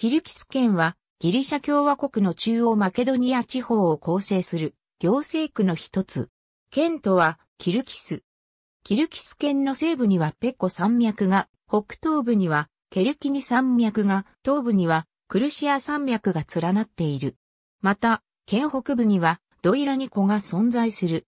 キルキス県はギリシャ共和国の中央マケドニア地方を構成する行政区の一つ。県とはキルキス。キルキス県の西部にはペコ山脈が、北東部にはケルキニ山脈が、東部にはクルシア山脈が連なっている。また、県北部にはドイラニ湖が存在する。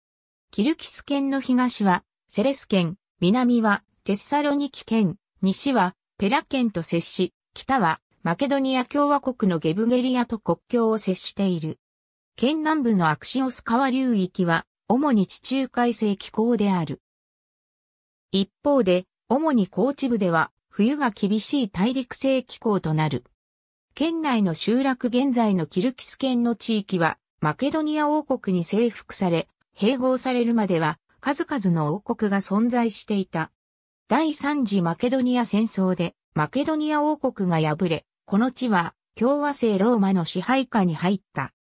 キルキス県の東はセレス県、南はテッサロニキ県、西はペラ県と接し、北はマケドニア共和国のゲブゲリアと国境を接している。県南部のアクシオス川流域は、主に地中海性気候である。一方で、主に高地部では、冬が厳しい大陸性気候となる。県内の集落現在のキルキス県の地域は、マケドニア王国に征服され、併合されるまでは、数々の王国が存在していた。第三次マケドニア戦争で、マケドニア王国が敗れ、この地は共和制ローマの支配下に入った。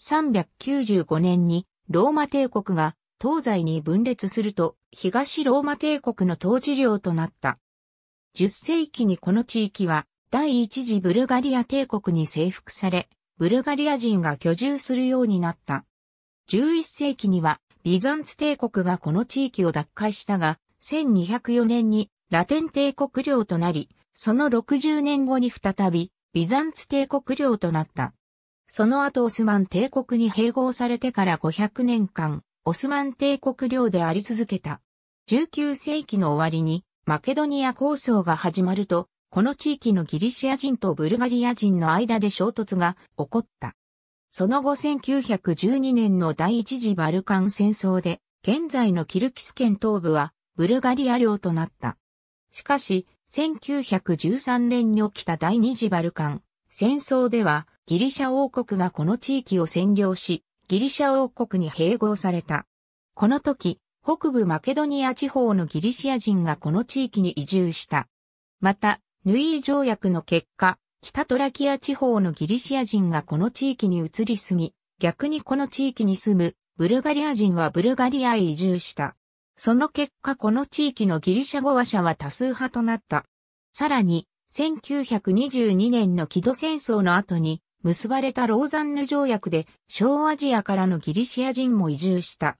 395年にローマ帝国が東西に分裂すると東ローマ帝国の統治領となった。10世紀にこの地域は第一次ブルガリア帝国に征服され、ブルガリア人が居住するようになった。11世紀にはビザンツ帝国がこの地域を奪回したが、1204年にラテン帝国領となり、その60年後に再び、ビザンツ帝国領となった。その後オスマン帝国に併合されてから500年間、オスマン帝国領であり続けた。19世紀の終わりに、マケドニア構想が始まると、この地域のギリシア人とブルガリア人の間で衝突が起こった。その後1912年の第一次バルカン戦争で、現在のキルキス県東部はブルガリア領となった。しかし、1913年に起きた第二次バルカン戦争ではギリシャ王国がこの地域を占領し、ギリシャ王国に併合された。この時、北部マケドニア地方のギリシア人がこの地域に移住した。また、ヌイー条約の結果、北トラキア地方のギリシア人がこの地域に移り住み、逆にこの地域に住むブルガリア人はブルガリアへ移住した。その結果この地域のギリシャ語話者は多数派となった。さらに、1922年の木戸戦争の後に結ばれたローザンヌ条約で小アジアからのギリシア人も移住した。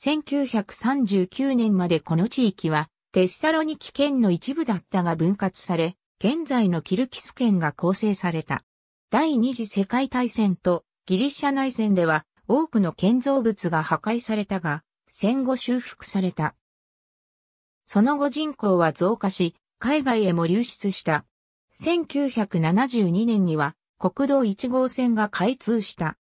1939年までこの地域はテッサロニキ県の一部だったが分割され、現在のキルキス県が構成された。第二次世界大戦とギリシャ内戦では多くの建造物が破壊されたが、戦後修復された。その後人口は増加し、海外へも流出した。1972年には国道1号線が開通した。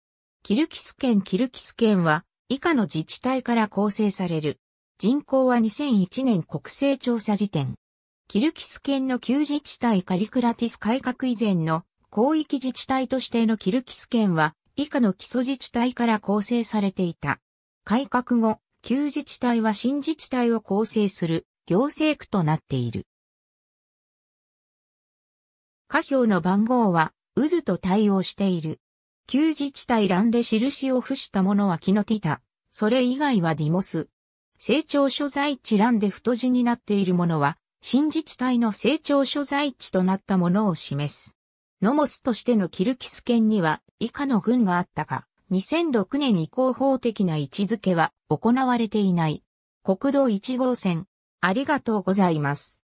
キルキス県キルキス県は以下の自治体から構成される。人口は2001年国勢調査時点。キルキス県の旧自治体カリクラティス改革以前の広域自治体としてのキルキス県は以下の基礎自治体から構成されていた。改革後、旧自治体は新自治体を構成する行政区となっている。下表の番号は渦と対応している。旧自治体欄で印を付したものはキノティタ。それ以外はディモス。成長所在地欄で太字になっているものは、新自治体の成長所在地となったものを示す。ノモスとしてのキルキス県には以下の軍があったが、2006年以降法的な位置づけは行われていない。国道1号線。ありがとうございます。